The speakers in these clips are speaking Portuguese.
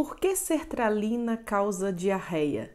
Por que sertralina causa diarreia?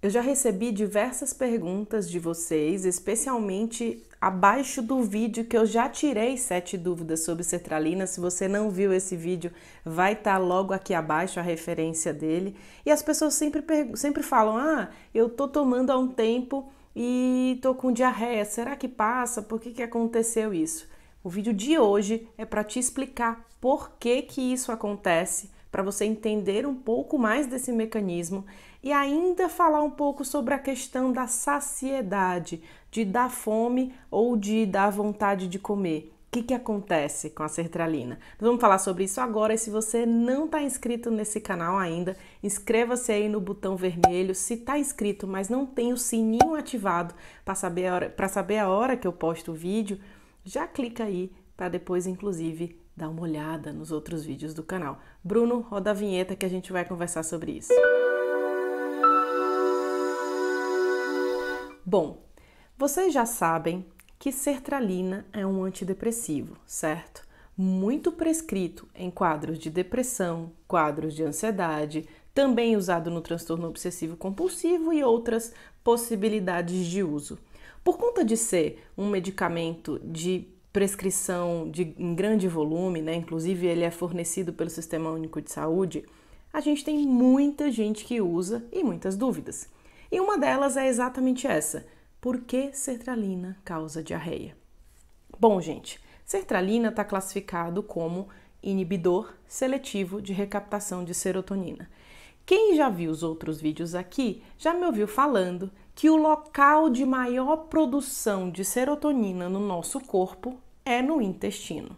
Eu já recebi diversas perguntas de vocês, especialmente abaixo do vídeo que eu já tirei sete dúvidas sobre sertralina. Se você não viu esse vídeo, vai estar tá logo aqui abaixo a referência dele. E as pessoas sempre, sempre falam: Ah, eu tô tomando há um tempo e tô com diarreia. Será que passa? Por que, que aconteceu isso? O vídeo de hoje é para te explicar por que, que isso acontece para você entender um pouco mais desse mecanismo e ainda falar um pouco sobre a questão da saciedade, de dar fome ou de dar vontade de comer. O que, que acontece com a sertralina? vamos falar sobre isso agora e se você não está inscrito nesse canal ainda, inscreva-se aí no botão vermelho. Se está inscrito, mas não tem o sininho ativado para saber, saber a hora que eu posto o vídeo, já clica aí para depois, inclusive, dá uma olhada nos outros vídeos do canal. Bruno, roda a vinheta que a gente vai conversar sobre isso. Bom, vocês já sabem que sertralina é um antidepressivo, certo? Muito prescrito em quadros de depressão, quadros de ansiedade, também usado no transtorno obsessivo compulsivo e outras possibilidades de uso. Por conta de ser um medicamento de prescrição de, em grande volume, né? inclusive ele é fornecido pelo Sistema Único de Saúde, a gente tem muita gente que usa e muitas dúvidas. E uma delas é exatamente essa: por que sertralina causa diarreia? Bom, gente, sertralina está classificado como inibidor seletivo de recaptação de serotonina. Quem já viu os outros vídeos aqui já me ouviu falando que o local de maior produção de serotonina no nosso corpo é no intestino.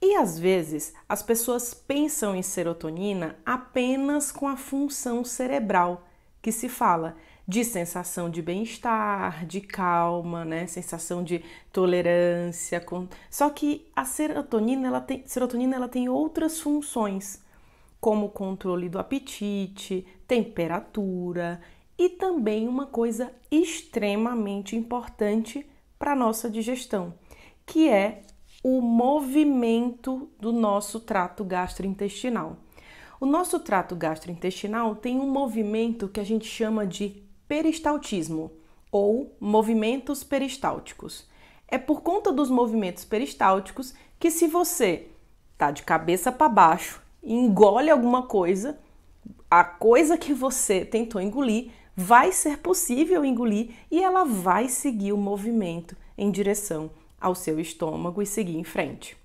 E às vezes as pessoas pensam em serotonina apenas com a função cerebral, que se fala de sensação de bem-estar, de calma, né? sensação de tolerância. Com... Só que a serotonina ela, tem, serotonina ela tem outras funções, como controle do apetite, temperatura, e também uma coisa extremamente importante para a nossa digestão, que é o movimento do nosso trato gastrointestinal. O nosso trato gastrointestinal tem um movimento que a gente chama de peristaltismo ou movimentos peristálticos. É por conta dos movimentos peristálticos que se você tá de cabeça para baixo, engole alguma coisa, a coisa que você tentou engolir vai ser possível engolir e ela vai seguir o movimento em direção ao seu estômago e seguir em frente.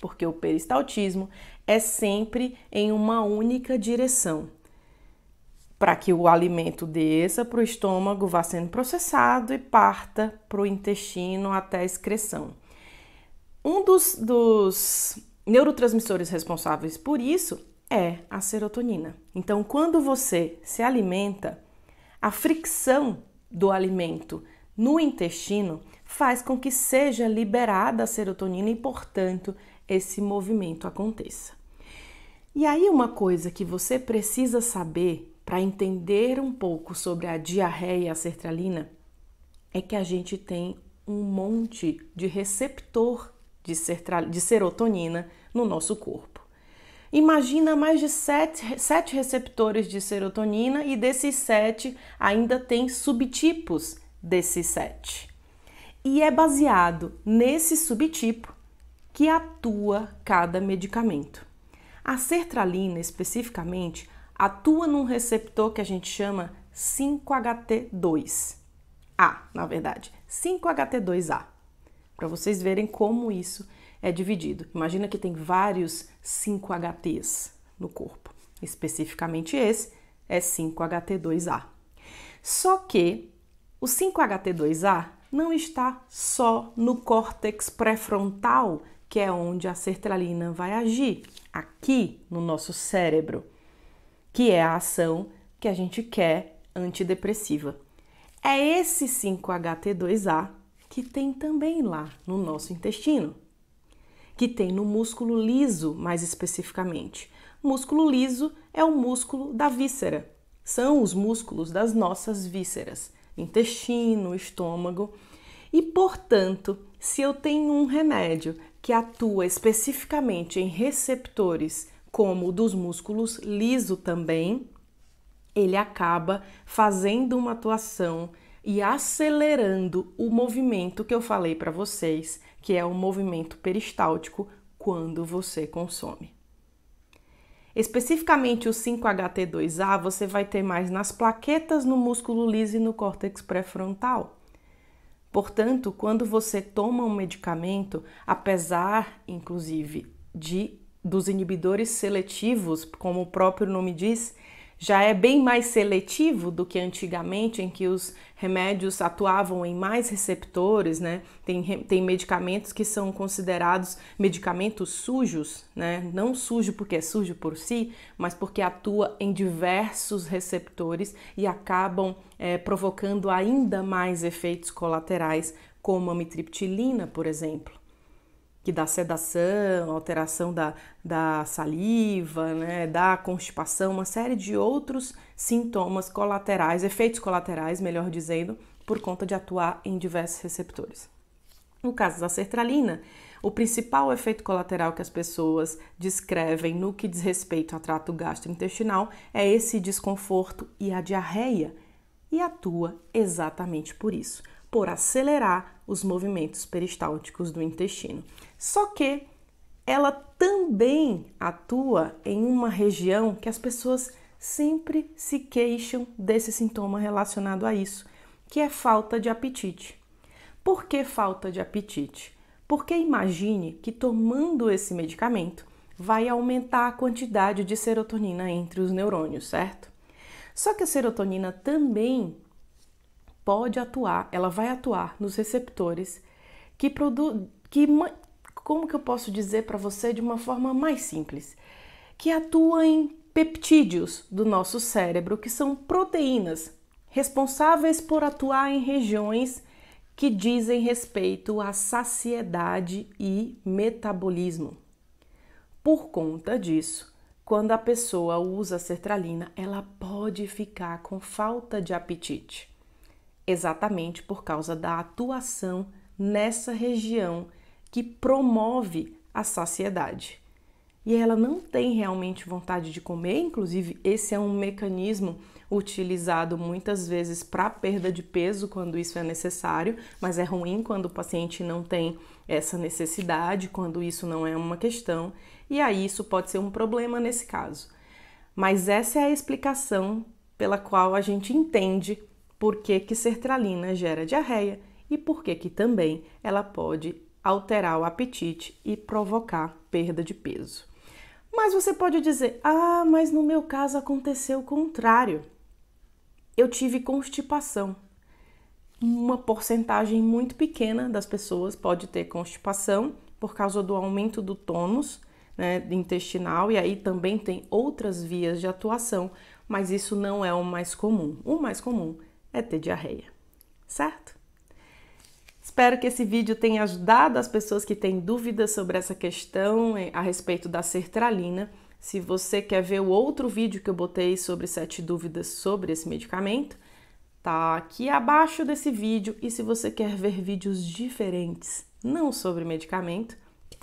Porque o peristaltismo é sempre em uma única direção. Para que o alimento desça para o estômago, vá sendo processado e parta para o intestino até a excreção. Um dos, dos neurotransmissores responsáveis por isso é a serotonina. Então, quando você se alimenta, a fricção do alimento no intestino faz com que seja liberada a serotonina e, portanto, esse movimento aconteça. E aí, uma coisa que você precisa saber para entender um pouco sobre a diarreia e a sertralina é que a gente tem um monte de receptor de, de serotonina no nosso corpo. Imagina mais de sete, sete receptores de serotonina e desses sete ainda tem subtipos desses sete. E é baseado nesse subtipo que atua cada medicamento. A sertralina, especificamente, atua num receptor que a gente chama 5HT2. A, na verdade, 5HT2A. Para vocês verem como isso é dividido. Imagina que tem vários 5-HTs no corpo. Especificamente esse é 5-HT2A. Só que o 5-HT2A não está só no córtex pré-frontal, que é onde a sertralina vai agir, aqui no nosso cérebro, que é a ação que a gente quer antidepressiva. É esse 5-HT2A que tem também lá no nosso intestino que tem no músculo liso, mais especificamente. Músculo liso é o músculo da víscera, são os músculos das nossas vísceras, intestino, estômago. E, portanto, se eu tenho um remédio que atua especificamente em receptores, como o dos músculos liso também, ele acaba fazendo uma atuação e acelerando o movimento que eu falei para vocês, que é o movimento peristáltico quando você consome. Especificamente o 5-HT2A você vai ter mais nas plaquetas, no músculo liso e no córtex pré-frontal. Portanto, quando você toma um medicamento, apesar, inclusive, de dos inibidores seletivos, como o próprio nome diz, já é bem mais seletivo do que antigamente, em que os remédios atuavam em mais receptores, né? Tem, tem medicamentos que são considerados medicamentos sujos, né? Não sujo porque é sujo por si, mas porque atua em diversos receptores e acabam é, provocando ainda mais efeitos colaterais, como a mitriptilina, por exemplo que dá sedação, alteração da, da saliva, né, da constipação, uma série de outros sintomas colaterais, efeitos colaterais, melhor dizendo, por conta de atuar em diversos receptores. No caso da sertralina, o principal efeito colateral que as pessoas descrevem no que diz respeito ao trato gastrointestinal é esse desconforto e a diarreia, e atua exatamente por isso por acelerar os movimentos peristálticos do intestino. Só que ela também atua em uma região que as pessoas sempre se queixam desse sintoma relacionado a isso, que é falta de apetite. Por que falta de apetite? Porque imagine que tomando esse medicamento vai aumentar a quantidade de serotonina entre os neurônios, certo? Só que a serotonina também pode atuar, ela vai atuar nos receptores que produ que como que eu posso dizer para você de uma forma mais simples, que atua em peptídeos do nosso cérebro, que são proteínas responsáveis por atuar em regiões que dizem respeito à saciedade e metabolismo. Por conta disso, quando a pessoa usa sertralina, ela pode ficar com falta de apetite exatamente por causa da atuação nessa região que promove a saciedade. E ela não tem realmente vontade de comer, inclusive, esse é um mecanismo utilizado muitas vezes para perda de peso quando isso é necessário, mas é ruim quando o paciente não tem essa necessidade, quando isso não é uma questão, e aí isso pode ser um problema nesse caso. Mas essa é a explicação pela qual a gente entende por que, que sertralina gera diarreia e por que, que também ela pode alterar o apetite e provocar perda de peso. Mas você pode dizer: ah, mas no meu caso aconteceu o contrário. Eu tive constipação. Uma porcentagem muito pequena das pessoas pode ter constipação por causa do aumento do tônus né, intestinal, e aí também tem outras vias de atuação, mas isso não é o mais comum. O mais comum é ter diarreia, certo? Espero que esse vídeo tenha ajudado as pessoas que têm dúvidas sobre essa questão eh, a respeito da sertralina. Se você quer ver o outro vídeo que eu botei sobre sete dúvidas sobre esse medicamento, tá aqui abaixo desse vídeo. E se você quer ver vídeos diferentes, não sobre medicamento,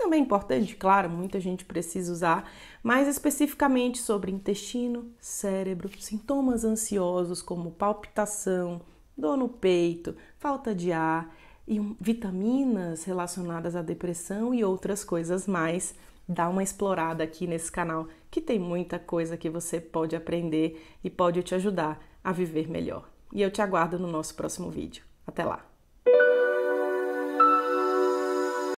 também é importante, claro, muita gente precisa usar, mas especificamente sobre intestino, cérebro, sintomas ansiosos como palpitação, dor no peito, falta de ar e vitaminas relacionadas à depressão e outras coisas mais. Dá uma explorada aqui nesse canal que tem muita coisa que você pode aprender e pode te ajudar a viver melhor. E eu te aguardo no nosso próximo vídeo. Até lá!